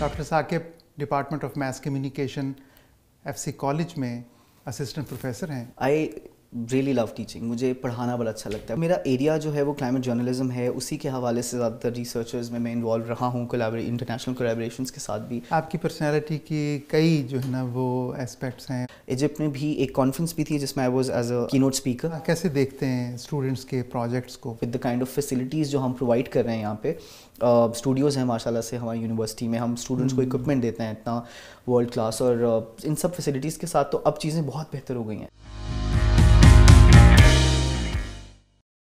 Doctor Saqib department of math communication C college में assistant professor हैं I really love teaching मुझे पढ़ाना बड़ा अच्छा लगता है मेरा एरिया जो है वो क्लाइमेट जर्नलिज्म है उसी के हवाले से ज़्यादातर रिसर्चर्स में मैं इन्वॉल्व रहा हूँ इंटरनेशनल कोलेब्रेशन के साथ भी आपकी पर्सनैलिटी की कई जो है ना वो एस्पेक्ट्स हैं इजिप्ट में भी एक कॉन्फ्रेंस भी थी जिसमें I was as at speaker कैसे देखते हैं स्टूडेंट्स के प्रोजेक्ट्स को with the kind of facilities जो हम प्रोवाइड कर रहे हैं यहाँ पे स्टूडियोज़ uh, हैं माशाल्लाह से हमारी यूनिवर्सिटी में हम स्टूडेंट्स को इक्विपमेंट hmm. देते हैं इतना वर्ल्ड क्लास और uh, इन सब फैसिलिटीज़ के साथ तो अब चीज़ें बहुत बेहतर हो गई हैं